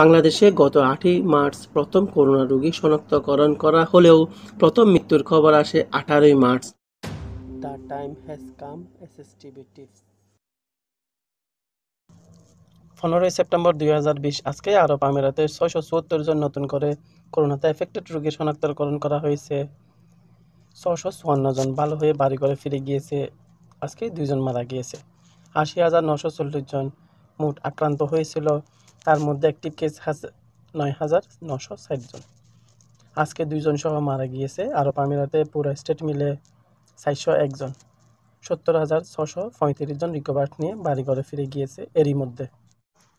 বাংলাদেশে গত আটই মার্চ প্রথম করোনা রোগী শনাক্তকরণ করা হলেও প্রথম মৃত্যুর খবর আসে আঠারোই মার্চ টাইম কাম পনেরোই সেপ্টেম্বর দুই হাজার বিশ আজকে আরব আমিরাতে ছয়শো চুয়াত্তর জন নতুন করে করোনাতে এফেক্টেড রোগী শনাক্তকরণ করা হয়েছে ছশো চুয়ান্ন জন ভালো হয়ে বাড়ি ঘরে ফিরে গিয়েছে আজকে দুইজন মারা গিয়েছে আশি হাজার নশো চল্লিশ জন মোট আক্রান্ত হয়েছিল তার মধ্যে একটি কেস হাজার নয় হাজার নশো জন আজকে দুইজন সহ মারা গিয়েছে আরব পামিরাতে পুরো স্টেট মিলে চারশো একজন সত্তর হাজার ছশো পঁয়ত্রিশ জন রিকভার্ড নিয়ে বাড়িঘরে ফিরে গিয়েছে এরই মধ্যে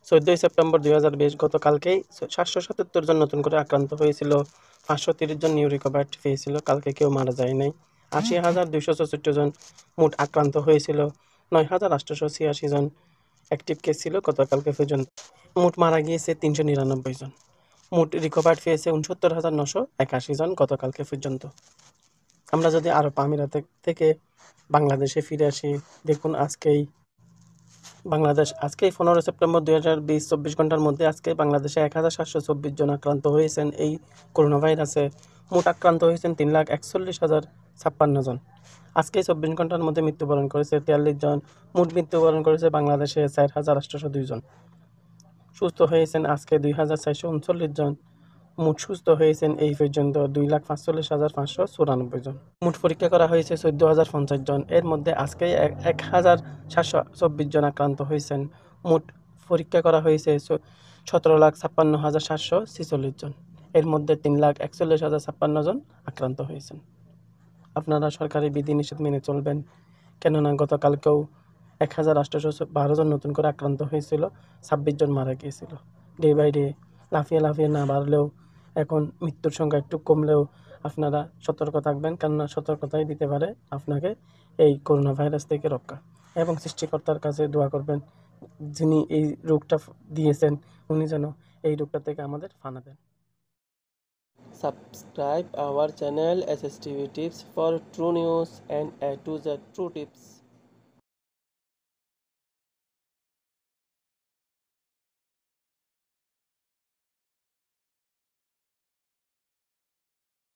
চোদ্দোই সেপ্টেম্বর দুই হাজার বিশ গতকালকেই সাতশো সাতাত্তর জন নতুন করে আক্রান্ত হয়েছিল পাঁচশো তিরিশ জন নিউ রিকভার্ড পেয়েছিল কালকে কেউ মারা যায় নাই আশি হাজার দুইশো চৌষট্টি জন মোট আক্রান্ত হয়েছিল নয় হাজার আটশোশো ছিয়াশি জন অ্যাক্টিভ কেস ছিল গতকালকে পর্যন্ত মোট মারা গিয়েছে তিনশো নিরানব্বই জন মোট রিকভার্ড পেয়েছে উনসত্তর হাজার নশো একাশি জন গতকালকে পর্যন্ত আমরা যদি আরও আমিরাত থেকে বাংলাদেশে ফিরে আসি দেখুন আজকেই বাংলাদেশ আজকেই পনেরো সেপ্টেম্বর দুই হাজার বিশ চব্বিশ ঘন্টার মধ্যে আজকে বাংলাদেশে এক হাজার সাতশো চব্বিশ জন আক্রান্ত হয়েছেন এই করোনা ভাইরাসে মোট আক্রান্ত হয়েছেন তিন লাখ একচল্লিশ হাজার ছাপ্পান্ন জন আজকে চব্বিশ ঘন্টার মধ্যে মৃত্যুবরণ করেছে তিয়াল্লিশ জন মোট মৃত্যুবরণ করেছে বাংলাদেশে চার হাজার আটশোশো দুই জন সুস্থ হয়েছেন আজকে দুই হাজার চারশো উনচল্লিশ জন মোট সুস্থ হয়েছেন এই পর্যন্ত দুই লাখ পাঁচচল্লিশ হাজার পাঁচশো চুরানব্বই জন মোট পরীক্ষা করা হয়েছে চোদ্দ হাজার পঞ্চাশ জন এর মধ্যে আজকে এক হাজার সাতশো চব্বিশ জন আক্রান্ত হয়েছেন মোট পরীক্ষা করা হয়েছে সতেরো লাখ ছাপ্পান্ন হাজার সাতশো ছেচল্লিশ জন এর মধ্যে তিন লাখ একচল্লিশ হাজার ছাপ্পান্ন জন আক্রান্ত হয়েছেন আপনারা সরকারি বিধিনিষেধ মেনে চলবেন কেননা গতকালকেও এক হাজার আটশোশো বারো জন নতুন করে আক্রান্ত হয়েছিল ছাব্বিশ জন মারা গিয়েছিল ডে বাই ডে লাফিয়ে লাফিয়ে না বাড়লেও এখন মৃত্যুর সংখ্যা একটু কমলেও আপনারা সতর্ক থাকবেন কেননা সতর্কতাই দিতে পারে আপনাকে এই করোনা ভাইরাস থেকে রক্ষা এবং সৃষ্টিকর্তার কাছে দোয়া করবেন যিনি এই রোগটা দিয়েছেন উনি যেন এই রোগটা থেকে আমাদের ফানা দেন channel S S TV tips for true news and A to Z true tips